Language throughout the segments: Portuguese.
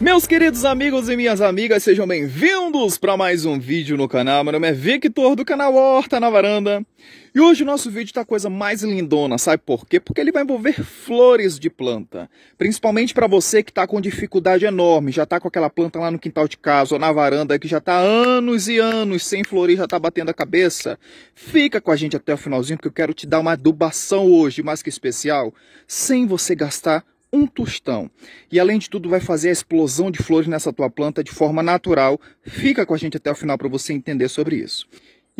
Meus queridos amigos e minhas amigas, sejam bem-vindos para mais um vídeo no canal. Meu nome é Victor do canal Horta na Varanda. E hoje o nosso vídeo está coisa mais lindona, sabe por quê? Porque ele vai envolver flores de planta. Principalmente para você que está com dificuldade enorme, já está com aquela planta lá no quintal de casa ou na varanda que já está anos e anos sem florir, já está batendo a cabeça. Fica com a gente até o finalzinho porque eu quero te dar uma adubação hoje, mais que especial, sem você gastar um tostão. E além de tudo, vai fazer a explosão de flores nessa tua planta de forma natural. Fica com a gente até o final para você entender sobre isso.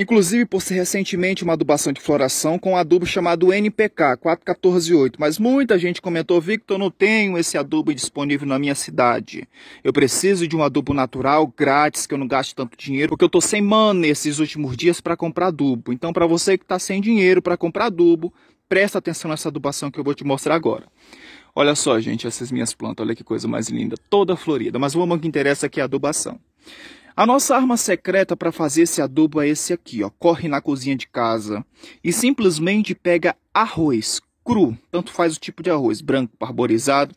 Inclusive, postei recentemente uma adubação de floração com um adubo chamado NPK 4148, mas muita gente comentou, Victor, eu não tenho esse adubo disponível na minha cidade. Eu preciso de um adubo natural, grátis, que eu não gaste tanto dinheiro, porque eu estou sem mana esses últimos dias para comprar adubo. Então, para você que está sem dinheiro para comprar adubo, presta atenção nessa adubação que eu vou te mostrar agora. Olha só, gente, essas minhas plantas, olha que coisa mais linda, toda florida. Mas vamos ao que interessa aqui, é a adubação. A nossa arma secreta para fazer esse adubo é esse aqui, ó. Corre na cozinha de casa e simplesmente pega arroz cru, tanto faz o tipo de arroz, branco, parborizado.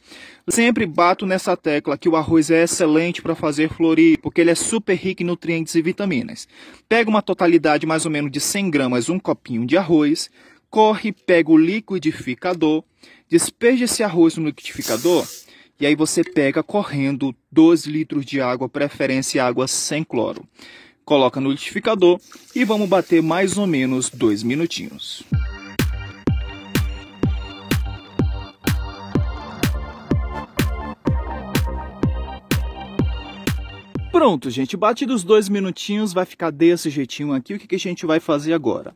Sempre bato nessa tecla que o arroz é excelente para fazer florir, porque ele é super rico em nutrientes e vitaminas. Pega uma totalidade mais ou menos de 100 gramas, um copinho de arroz, corre, pega o liquidificador, despeja esse arroz no liquidificador e aí você pega correndo 12 litros de água, preferência água sem cloro. Coloca no liquidificador e vamos bater mais ou menos 2 minutinhos. Pronto, gente, bate dos dois minutinhos, vai ficar desse jeitinho aqui. O que, que a gente vai fazer agora?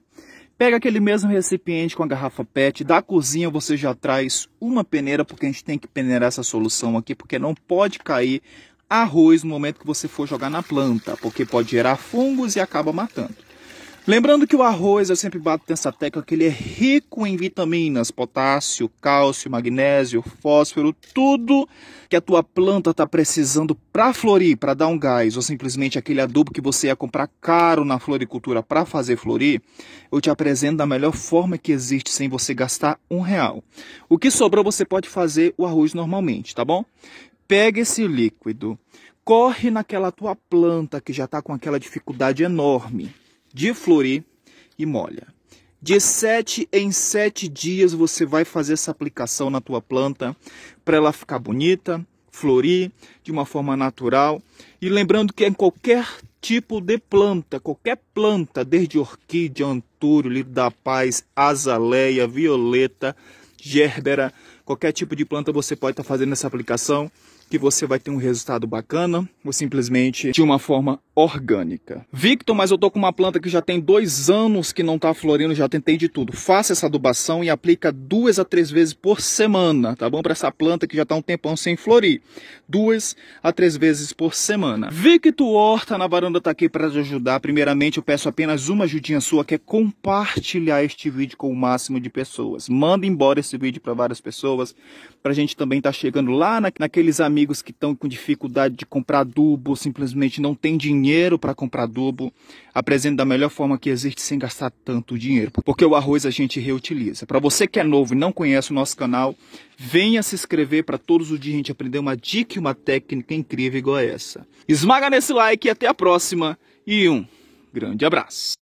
Pega aquele mesmo recipiente com a garrafa PET, da cozinha você já traz uma peneira, porque a gente tem que peneirar essa solução aqui, porque não pode cair arroz no momento que você for jogar na planta, porque pode gerar fungos e acaba matando. Lembrando que o arroz, eu sempre bato nessa tecla que ele é rico em vitaminas, potássio, cálcio, magnésio, fósforo, tudo que a tua planta está precisando para florir, para dar um gás, ou simplesmente aquele adubo que você ia comprar caro na floricultura para fazer florir, eu te apresento da melhor forma que existe sem você gastar um real. O que sobrou você pode fazer o arroz normalmente, tá bom? Pega esse líquido, corre naquela tua planta que já está com aquela dificuldade enorme de florir e molha. De 7 em 7 dias você vai fazer essa aplicação na tua planta para ela ficar bonita, florir de uma forma natural. E lembrando que é em qualquer tipo de planta, qualquer planta, desde orquídea, antúrio, lido da paz, azaleia, violeta, gerbera, qualquer tipo de planta você pode estar tá fazendo essa aplicação que você vai ter um resultado bacana ou simplesmente de uma forma orgânica. Victor, mas eu tô com uma planta que já tem dois anos que não tá florindo, já tentei de tudo. Faça essa adubação e aplica duas a três vezes por semana, tá bom? Para essa planta que já tá um tempão sem florir. Duas a três vezes por semana. Victor Horta na varanda tá aqui para te ajudar. Primeiramente, eu peço apenas uma ajudinha sua, que é compartilhar este vídeo com o máximo de pessoas. Manda embora esse vídeo para várias pessoas, pra gente também tá chegando lá na, naqueles amigos amigos que estão com dificuldade de comprar adubo, simplesmente não tem dinheiro para comprar adubo, apresento da melhor forma que existe sem gastar tanto dinheiro, porque o arroz a gente reutiliza. Para você que é novo e não conhece o nosso canal, venha se inscrever para todos os dias a gente aprender uma dica e uma técnica incrível igual a essa. Esmaga nesse like e até a próxima e um grande abraço.